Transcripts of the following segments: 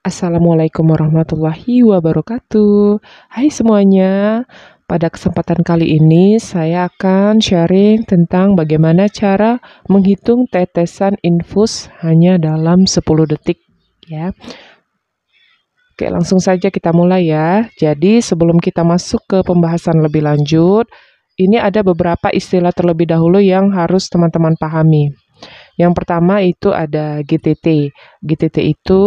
Assalamualaikum warahmatullahi wabarakatuh. Hai semuanya, pada kesempatan kali ini saya akan sharing tentang bagaimana cara menghitung tetesan infus hanya dalam 10 detik ya. Oke, langsung saja kita mulai ya. Jadi, sebelum kita masuk ke pembahasan lebih lanjut, ini ada beberapa istilah terlebih dahulu yang harus teman-teman pahami. Yang pertama itu ada GTT. GTT itu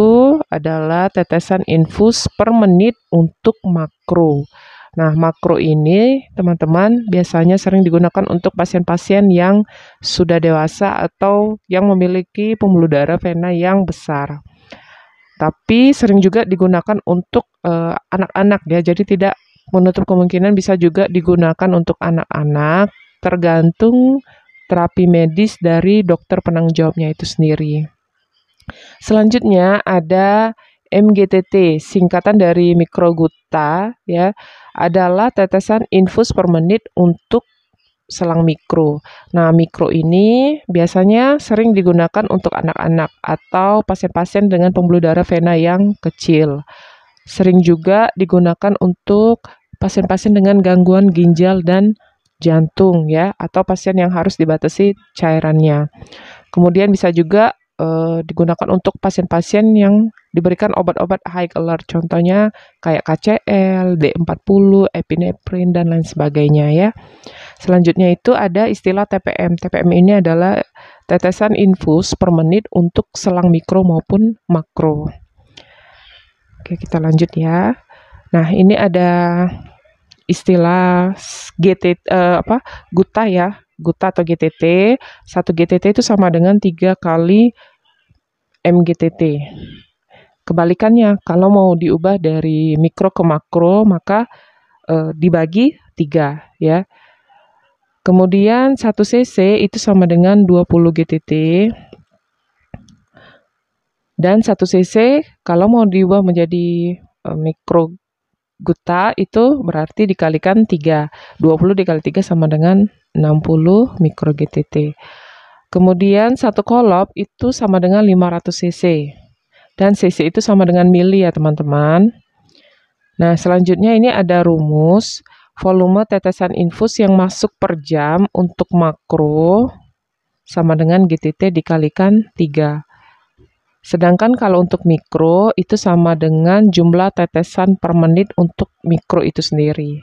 adalah tetesan infus per menit untuk makro. Nah, makro ini teman-teman biasanya sering digunakan untuk pasien-pasien yang sudah dewasa atau yang memiliki pembuluh darah vena yang besar. Tapi sering juga digunakan untuk eh, anak-anak uh, ya, jadi tidak menutup kemungkinan bisa juga digunakan untuk anak-anak tergantung terapi medis dari dokter penanggung jawabnya itu sendiri. Selanjutnya ada MGTT, singkatan dari mikroguta ya, adalah tetesan infus per menit untuk selang mikro. Nah, mikro ini biasanya sering digunakan untuk anak-anak atau pasien-pasien dengan pembuluh darah vena yang kecil. Sering juga digunakan untuk pasien-pasien dengan gangguan ginjal dan jantung ya atau pasien yang harus dibatasi cairannya. Kemudian bisa juga uh, digunakan untuk pasien-pasien yang diberikan obat-obat high alert contohnya kayak KCL, D40, epinephrine dan lain sebagainya ya. Selanjutnya itu ada istilah TPM. TPM ini adalah tetesan infus per menit untuk selang mikro maupun makro. Oke, kita lanjut ya. Nah, ini ada istilah GT uh, eh, apa guta ya guta atau GTT satu GTT itu sama dengan tiga kali MGTT kebalikannya kalau mau diubah dari mikro ke makro maka uh, dibagi tiga ya kemudian satu cc itu sama dengan 20 GTT dan satu cc kalau mau diubah menjadi uh, mikro Guta itu berarti dikalikan 3. 20 dikali 3 sama dengan 60 mikro GTT. Kemudian satu kolop itu sama dengan 500 cc. Dan cc itu sama dengan mili ya teman-teman. Nah selanjutnya ini ada rumus volume tetesan infus yang masuk per jam untuk makro sama dengan GTT dikalikan 3. Sedangkan kalau untuk mikro itu sama dengan jumlah tetesan per menit untuk mikro itu sendiri.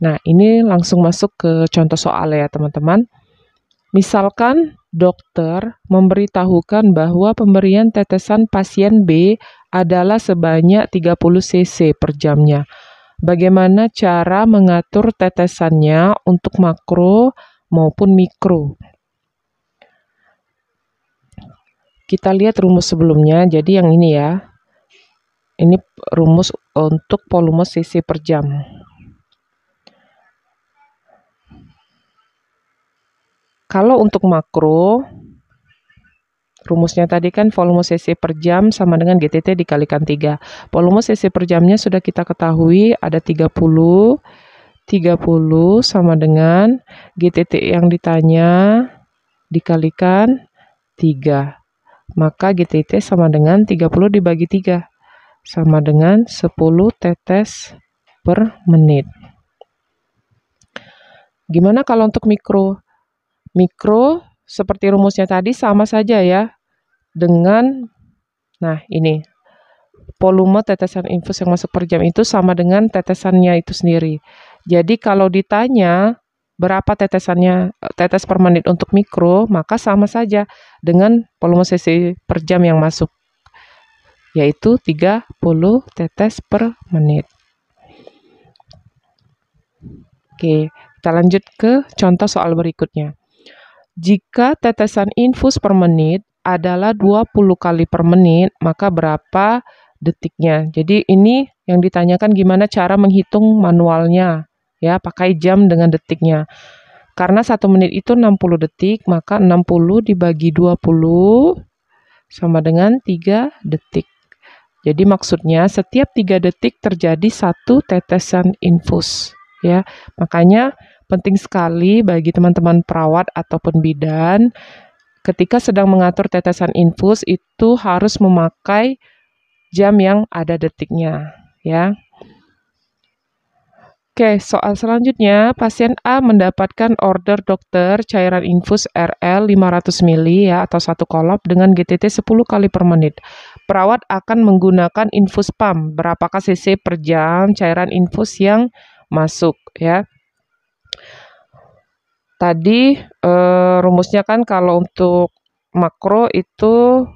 Nah, ini langsung masuk ke contoh soal ya, teman-teman. Misalkan dokter memberitahukan bahwa pemberian tetesan pasien B adalah sebanyak 30 cc per jamnya. Bagaimana cara mengatur tetesannya untuk makro maupun mikro? Kita lihat rumus sebelumnya, jadi yang ini ya. Ini rumus untuk volume cc per jam. Kalau untuk makro, rumusnya tadi kan volume cc per jam sama dengan GTT dikalikan 3. Volume cc per jamnya sudah kita ketahui ada 30, 30 sama dengan GTT yang ditanya dikalikan 3 maka GTT sama dengan 30 dibagi 3, sama dengan 10 tetes per menit. Gimana kalau untuk mikro? Mikro seperti rumusnya tadi sama saja ya dengan nah ini volume tetesan infus yang masuk per jam itu sama dengan tetesannya itu sendiri. Jadi kalau ditanya berapa tetesannya eh, tetes per menit untuk mikro, maka sama saja dengan volume cc per jam yang masuk, yaitu 30 tetes per menit. Oke, kita lanjut ke contoh soal berikutnya. Jika tetesan infus per menit adalah 20 kali per menit, maka berapa detiknya? Jadi ini yang ditanyakan gimana cara menghitung manualnya ya pakai jam dengan detiknya karena satu menit itu 60 detik maka 60 dibagi 20 sama dengan 3 detik jadi maksudnya setiap tiga detik terjadi satu tetesan infus ya makanya penting sekali bagi teman-teman perawat ataupun bidan ketika sedang mengatur tetesan infus itu harus memakai jam yang ada detiknya ya Oke, soal selanjutnya, pasien A mendapatkan order dokter cairan infus RL 500 ml ya atau satu kolop dengan GTT 10 kali per menit. Perawat akan menggunakan infus pump, berapakah cc per jam cairan infus yang masuk ya. Tadi e, rumusnya kan kalau untuk makro itu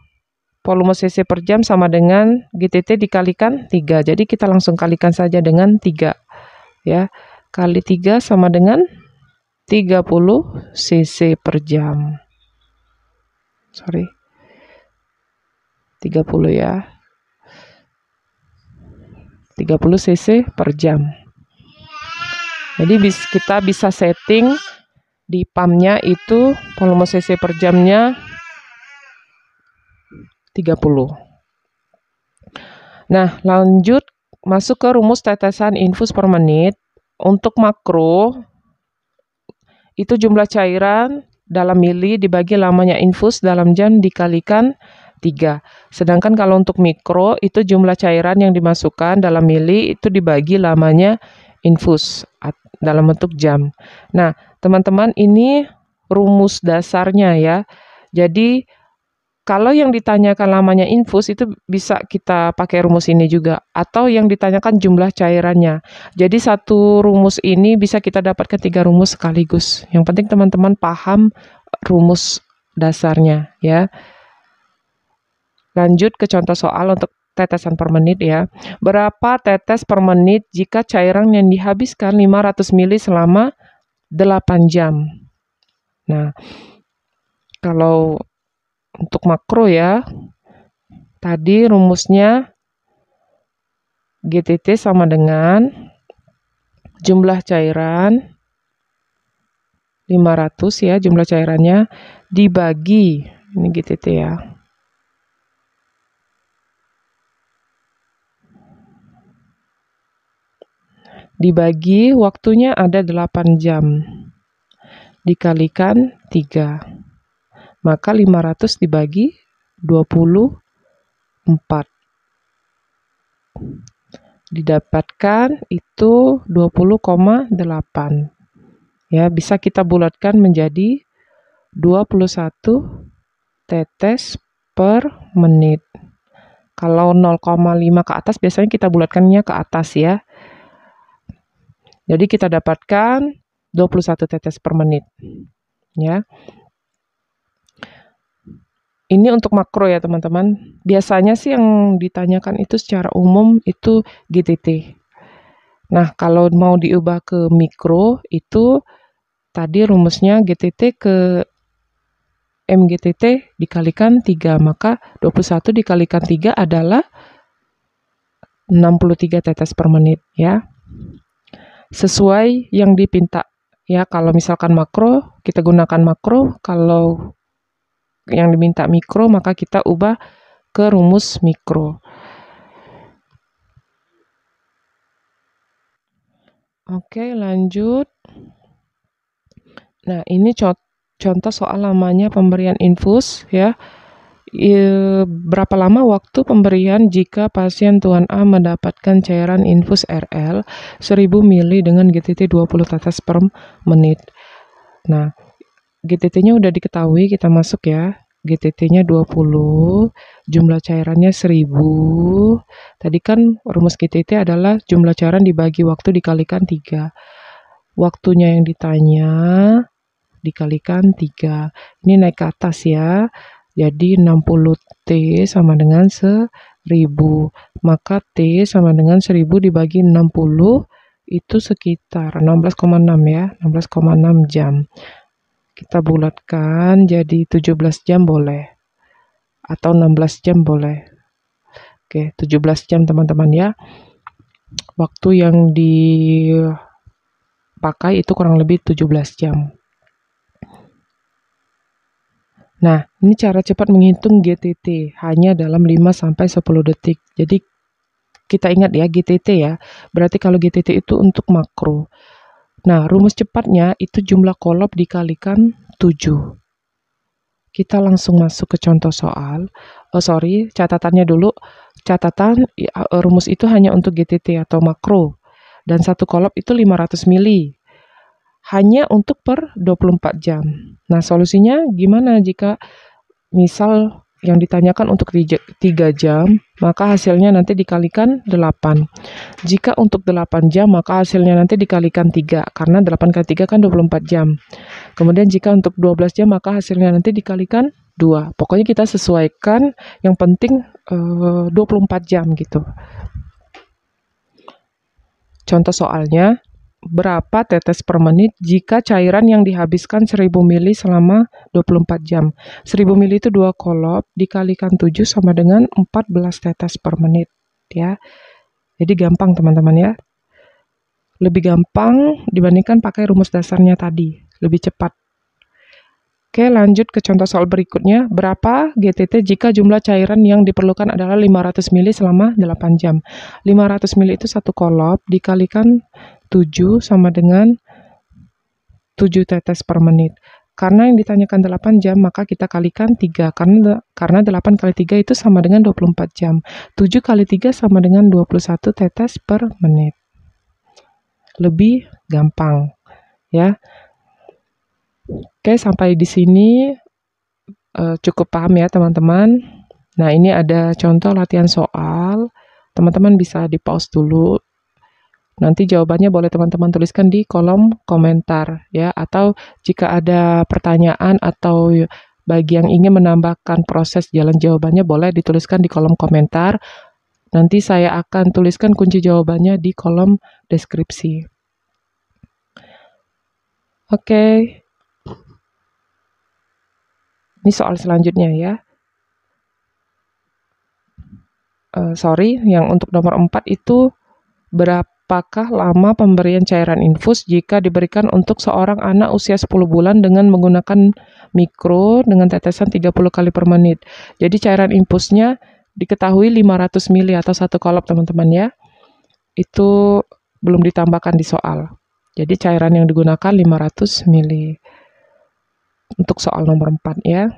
volume cc per jam sama dengan GTT dikalikan 3. Jadi kita langsung kalikan saja dengan 3 ya kali 3 sama dengan 30 cc per jam sorry 30 ya 30 cc per jam jadi kita bisa setting di pumpnya itu volume cc per jamnya 30 nah lanjut masuk ke rumus tetesan infus per menit. Untuk makro, itu jumlah cairan dalam mili dibagi lamanya infus dalam jam dikalikan 3. Sedangkan kalau untuk mikro, itu jumlah cairan yang dimasukkan dalam mili itu dibagi lamanya infus dalam bentuk jam. Nah, teman-teman ini rumus dasarnya ya. Jadi kalau yang ditanyakan lamanya infus itu bisa kita pakai rumus ini juga atau yang ditanyakan jumlah cairannya. Jadi satu rumus ini bisa kita dapatkan tiga rumus sekaligus. Yang penting teman-teman paham rumus dasarnya ya. Lanjut ke contoh soal untuk tetesan per menit ya. Berapa tetes per menit jika cairan yang dihabiskan 500 ml selama 8 jam? Nah, kalau untuk makro ya. Tadi rumusnya GTT sama dengan jumlah cairan 500 ya jumlah cairannya dibagi ini GTT ya. Dibagi waktunya ada 8 jam. Dikalikan 3. Maka 500 dibagi 24. Didapatkan itu 20,8. Ya, bisa kita bulatkan menjadi 21 tetes per menit. Kalau 0,5 ke atas biasanya kita bulatkannya ke atas ya. Jadi kita dapatkan 21 tetes per menit. Ya ini untuk makro ya teman-teman. Biasanya sih yang ditanyakan itu secara umum itu GTT. Nah, kalau mau diubah ke mikro itu tadi rumusnya GTT ke MGTT dikalikan 3, maka 21 dikalikan 3 adalah 63 tetes per menit ya. Sesuai yang dipinta ya. Kalau misalkan makro, kita gunakan makro, kalau yang diminta mikro, maka kita ubah ke rumus mikro. Oke, lanjut. Nah, ini contoh soal lamanya pemberian infus ya. berapa lama waktu pemberian jika pasien Tuan A mendapatkan cairan infus RL 1000 mili dengan GTT 20 tetes per menit. Nah, GTT-nya udah diketahui, kita masuk ya. GTT-nya 20, jumlah cairannya 1000. Tadi kan rumus GTT adalah jumlah cairan dibagi waktu dikalikan 3. Waktunya yang ditanya dikalikan 3. Ini naik ke atas ya. Jadi 60T sama dengan 1000. Maka T sama dengan 1000 dibagi 60 itu sekitar 16,6 ya, 16,6 jam kita bulatkan jadi 17 jam boleh atau 16 jam boleh. Oke, 17 jam teman-teman ya. Waktu yang dipakai itu kurang lebih 17 jam. Nah, ini cara cepat menghitung GTT hanya dalam 5 sampai 10 detik. Jadi kita ingat ya GTT ya. Berarti kalau GTT itu untuk makro. Nah, rumus cepatnya itu jumlah kolob dikalikan 7. Kita langsung masuk ke contoh soal. Oh, sorry, catatannya dulu. Catatan ya, eh, rumus itu hanya untuk GTT atau makro. Dan satu kolob itu 500 mili. Hanya untuk per 24 jam. Nah, solusinya gimana jika misal yang ditanyakan untuk 3 jam, maka hasilnya nanti dikalikan 8. Jika untuk 8 jam, maka hasilnya nanti dikalikan 3, karena 8 kali 3 kan 24 jam. Kemudian jika untuk 12 jam, maka hasilnya nanti dikalikan 2. Pokoknya kita sesuaikan, yang penting eh, 24 jam gitu. Contoh soalnya, berapa tetes per menit jika cairan yang dihabiskan 1000 mili selama 24 jam. 1000 mili itu 2 kolop dikalikan 7 sama dengan 14 tetes per menit ya. Jadi gampang teman-teman ya. Lebih gampang dibandingkan pakai rumus dasarnya tadi, lebih cepat. Oke, lanjut ke contoh soal berikutnya. Berapa GTT jika jumlah cairan yang diperlukan adalah 500 mili selama 8 jam? 500 mili itu satu kolop dikalikan 7 sama dengan 7 tetes per menit. Karena yang ditanyakan 8 jam, maka kita kalikan 3. Karena, karena 8 kali 3 itu sama dengan 24 jam. 7 kali 3 sama dengan 21 tetes per menit. Lebih gampang. ya. Oke, sampai di sini uh, cukup paham ya teman-teman. Nah, ini ada contoh latihan soal. Teman-teman bisa di-pause dulu Nanti jawabannya boleh teman-teman tuliskan di kolom komentar ya atau jika ada pertanyaan atau bagi yang ingin menambahkan proses jalan jawabannya boleh dituliskan di kolom komentar. Nanti saya akan tuliskan kunci jawabannya di kolom deskripsi. Oke. Ini soal selanjutnya ya. Uh, sorry, yang untuk nomor 4 itu berapa Apakah lama pemberian cairan infus jika diberikan untuk seorang anak usia 10 bulan dengan menggunakan mikro dengan tetesan 30 kali per menit? Jadi cairan infusnya diketahui 500 ml atau satu kolop teman-teman ya. Itu belum ditambahkan di soal. Jadi cairan yang digunakan 500 ml. Untuk soal nomor 4 ya.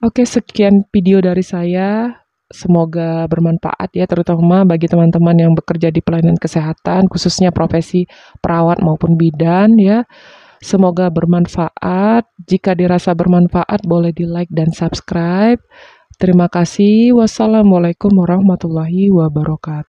Oke, sekian video dari saya semoga bermanfaat ya terutama bagi teman-teman yang bekerja di pelayanan kesehatan khususnya profesi perawat maupun bidan ya. Semoga bermanfaat. Jika dirasa bermanfaat boleh di-like dan subscribe. Terima kasih. Wassalamualaikum warahmatullahi wabarakatuh.